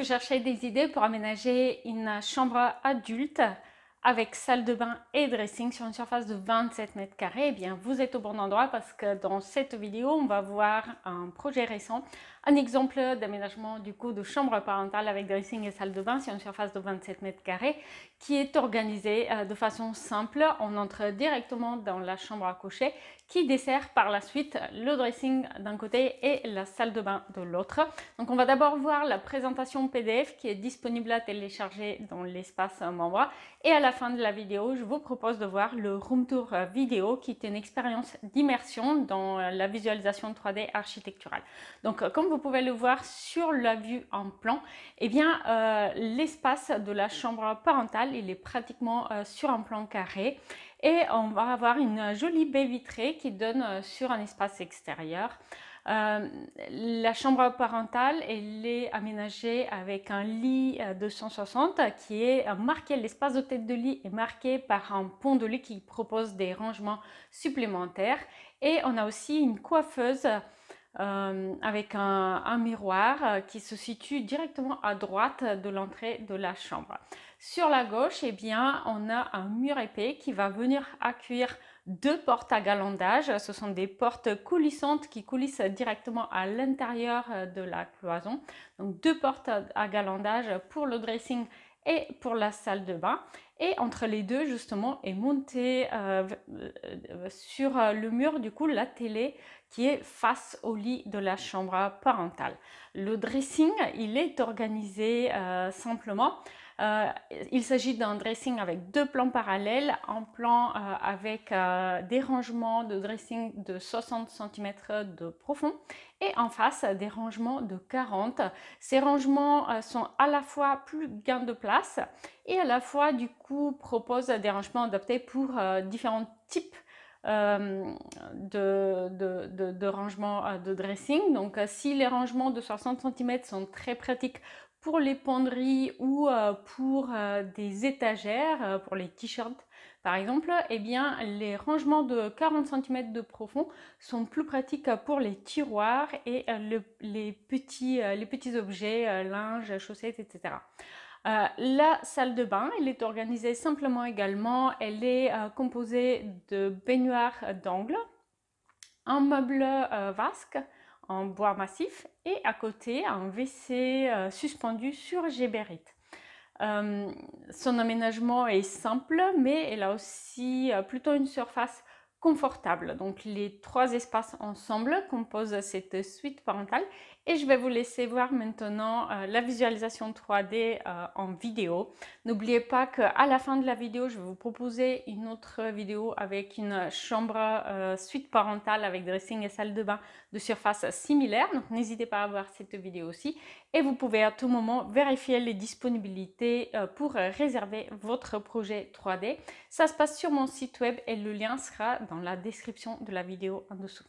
que cherchais des idées pour aménager une chambre adulte avec salle de bain et dressing sur une surface de 27 mètres carrés, eh bien vous êtes au bon endroit parce que dans cette vidéo, on va voir un projet récent un exemple d'aménagement du coup de chambre parentale avec dressing et salle de bain sur une surface de 27 mètres carrés qui est organisée euh, de façon simple. On entre directement dans la chambre à coucher qui dessert par la suite le dressing d'un côté et la salle de bain de l'autre. Donc on va d'abord voir la présentation PDF qui est disponible à télécharger dans l'espace membre et à la fin de la vidéo je vous propose de voir le room tour vidéo qui est une expérience d'immersion dans euh, la visualisation 3D architecturale. Donc comme vous pouvez le voir sur la vue en plan, eh bien euh, l'espace de la chambre parentale, il est pratiquement euh, sur un plan carré et on va avoir une jolie baie vitrée qui donne euh, sur un espace extérieur. la chambre parentale, elle est aménagée avec un lit 260 qui est marqué, l'espace de tête de lit est marqué par un pont de lit qui propose des rangements supplémentaires. Et on a aussi une coiffeuse euh, avec un, miroir euh, qui se situe directement à droite de l'entrée de la chambre. Sur la gauche, eh bien, on a un mur épais qui va venir accueillir deux portes à galandage. Ce sont des portes coulissantes qui coulissent directement à l'intérieur euh, de la cloison. Donc deux portes à galandage pour le dressing et pour la salle de bain. Et entre les deux, justement, est montée euh, euh, sur euh, le mur, du coup, la télé qui est face au lit de la chambre parentale. Le dressing, il est organisé simplement euh, il s'agit d'un dressing avec deux plans parallèles, un plan euh, avec euh, des rangements de dressing de 60 cm de profond et en face des rangements de 40. Ces rangements sont à la fois plus gain de place et à la fois du coup proposent des rangements adaptés pour différents types de, rangements de dressing. Donc si les rangements de 60 cm sont très pratiques pour les penderies ou euh, pour euh, des étagères, euh, pour les t-shirts par exemple, eh bien, les rangements de 40 cm de profond sont plus pratiques pour les tiroirs et les, petits, objets, linge, chaussettes, etc. la salle de bain, elle est organisée simplement également. Elle est composée de baignoires d'angle, un meuble vasque, en bois massif et à côté un WC euh, suspendu sur géberite. Euh, son aménagement est simple, mais elle a aussi euh, plutôt une surface confortable. Donc les trois espaces ensemble composent cette suite parentale et je vais vous laisser voir maintenant euh, la visualisation 3D euh, en vidéo. N'oubliez pas qu'à la fin de la vidéo, je vais vous proposer une autre vidéo avec une chambre euh, suite parentale avec dressing et salle de bain de surface similaire. Donc n'hésitez pas à voir cette vidéo aussi et vous pouvez à tout moment vérifier les disponibilités pour réserver votre projet 3D. Ça se passe sur mon site web et le lien sera dans la description de la vidéo en dessous.